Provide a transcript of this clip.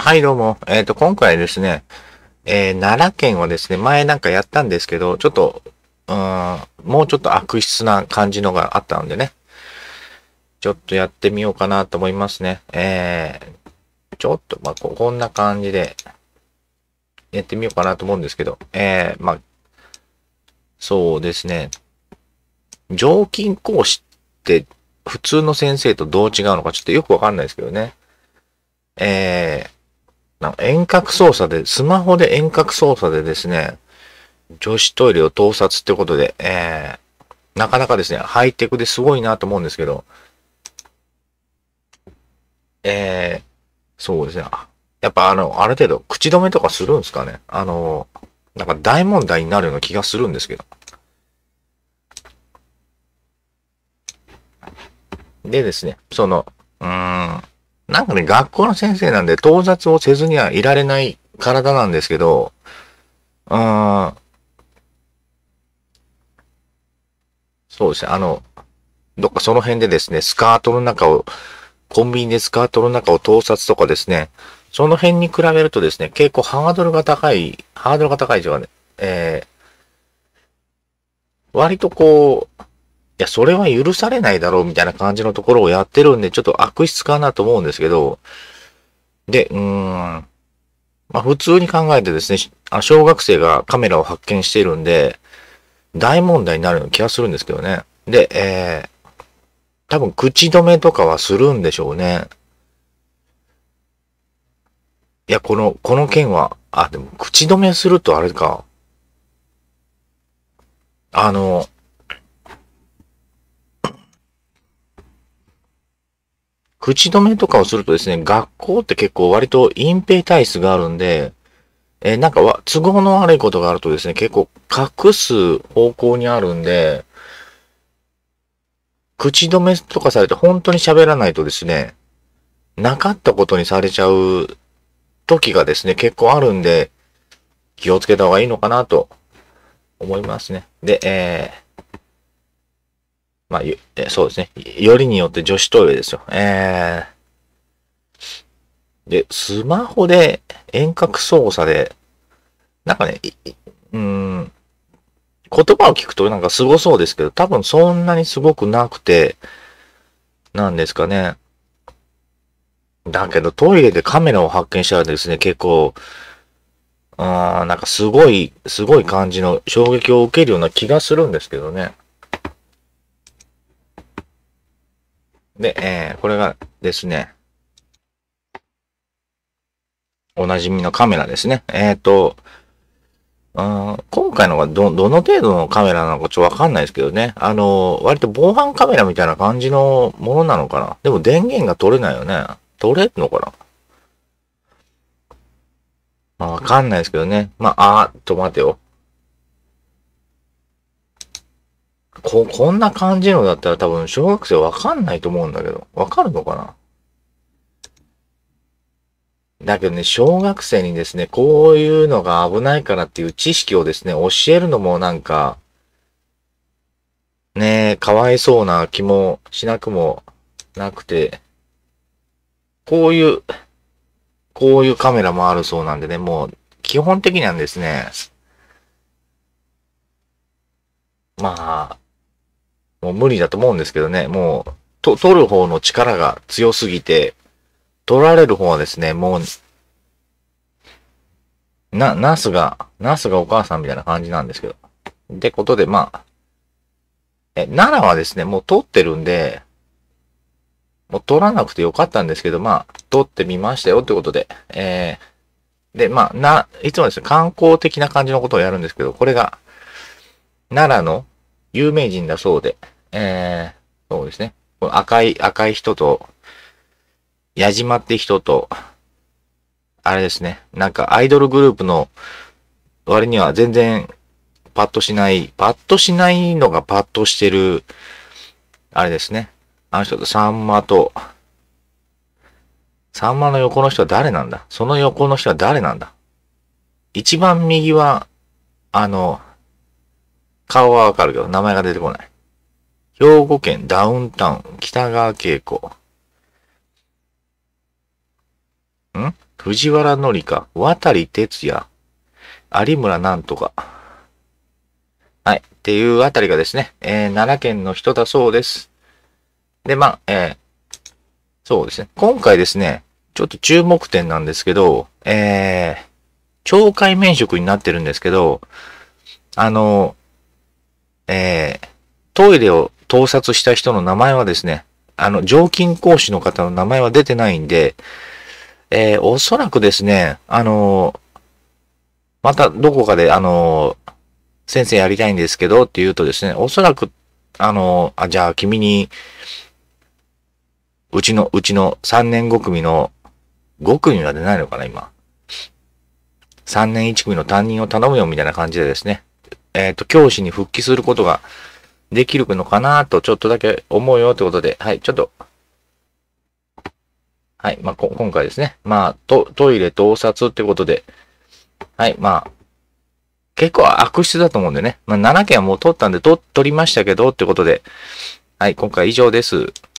はい、どうも。えっ、ー、と、今回ですね、えー、奈良県をですね、前なんかやったんですけど、ちょっと、うん、もうちょっと悪質な感じのがあったんでね、ちょっとやってみようかなと思いますね。えー、ちょっと、まあ、こんな感じで、やってみようかなと思うんですけど、えー、まあ、そうですね、常勤講師って普通の先生とどう違うのかちょっとよくわかんないですけどね。えー、なんか遠隔操作で、スマホで遠隔操作でですね、女子トイレを盗撮ってことで、えー、なかなかですね、ハイテクですごいなと思うんですけど、えー、そうですね。やっぱあの、ある程度、口止めとかするんですかね。あの、なんか大問題になるような気がするんですけど。でですね、その、うーん、なんかね、学校の先生なんで、盗撮をせずにはいられない体なんですけど、うーん、そうですね、あの、どっかその辺でですね、スカートの中を、コンビニでスカートの中を盗撮とかですね、その辺に比べるとですね、結構ハードルが高い、ハードルが高いじゃね、えー、割とこう、いや、それは許されないだろうみたいな感じのところをやってるんで、ちょっと悪質かなと思うんですけど、で、うーん、まあ普通に考えてですね、あ小学生がカメラを発見してるんで、大問題になるような気がするんですけどね。で、えー、多分口止めとかはするんでしょうね。いや、この、この件は、あ、でも口止めするとあれか。あの、口止めとかをするとですね、学校って結構割と隠蔽体質があるんで、えー、なんかは都合の悪いことがあるとですね、結構隠す方向にあるんで、口止めとかされて本当に喋らないとですね、なかったことにされちゃう時がですね、結構あるんで、気をつけた方がいいのかなと思いますね。で、えーまあ、えそうですね。よりによって女子トイレですよ。えー、で、スマホで遠隔操作で、なんかね、うん、言葉を聞くとなんか凄そうですけど、多分そんなにすごくなくて、なんですかね。だけどトイレでカメラを発見したらですね、結構、あなんかすごい、すごい感じの衝撃を受けるような気がするんですけどね。で、えー、これがですね、おなじみのカメラですね。えっ、ー、と、今回のはど、どの程度のカメラなのかちょっとわかんないですけどね。あの、割と防犯カメラみたいな感じのものなのかな。でも電源が取れないよね。取れるのかなまあ、わかんないですけどね。まあ、あーっと待てよ。こ、こんな感じのだったら多分小学生わかんないと思うんだけど。わかるのかなだけどね、小学生にですね、こういうのが危ないからっていう知識をですね、教えるのもなんか、ねえ、かわいそうな気もしなくもなくて、こういう、こういうカメラもあるそうなんでね、もう基本的なんですね、まあ、もう無理だと思うんですけどね、もう、と、取る方の力が強すぎて、取られる方はですね、もう、な、ナースが、ナースがお母さんみたいな感じなんですけど。ってことで、まあ、え、奈良はですね、もう取ってるんで、もう取らなくてよかったんですけど、まあ、取ってみましたよってことで、えー、で、まあ、な、いつもですね、観光的な感じのことをやるんですけど、これが、奈良の有名人だそうで、えー、そうですね。この赤い、赤い人と、矢島って人と、あれですね。なんかアイドルグループの割には全然パッとしない、パッとしないのがパッとしてる、あれですね。あの人とサンマと、サンマの横の人は誰なんだその横の人は誰なんだ一番右は、あの、顔はわかるけど、名前が出てこない。兵庫県ダウンタウン北川景子。ん藤原紀香、渡哲也、有村なんとか。はい。っていうあたりがですね、えー、奈良県の人だそうです。で、まあ、えー、そうですね。今回ですね、ちょっと注目点なんですけど、えー、懲戒免職になってるんですけど、あの、えー、トイレを盗撮した人の名前はですね、あの、常勤講師の方の名前は出てないんで、えー、おそらくですね、あのー、またどこかで、あのー、先生やりたいんですけどって言うとですね、おそらく、あのあ、じゃあ君に、うちの、うちの3年5組の、5組は出ないのかな、今。3年1組の担任を頼むよみたいな感じでですね、えっ、と、教師に復帰することが、できるのかなと、ちょっとだけ思うよってことで、はい、ちょっと、はい、まあ、今回ですね。まあ、ト、トイレ盗撮ってことで、はい、まあ、結構悪質だと思うんでね。まあ、7件はもう取ったんで、と、取りましたけど、ってことで、はい、今回以上です。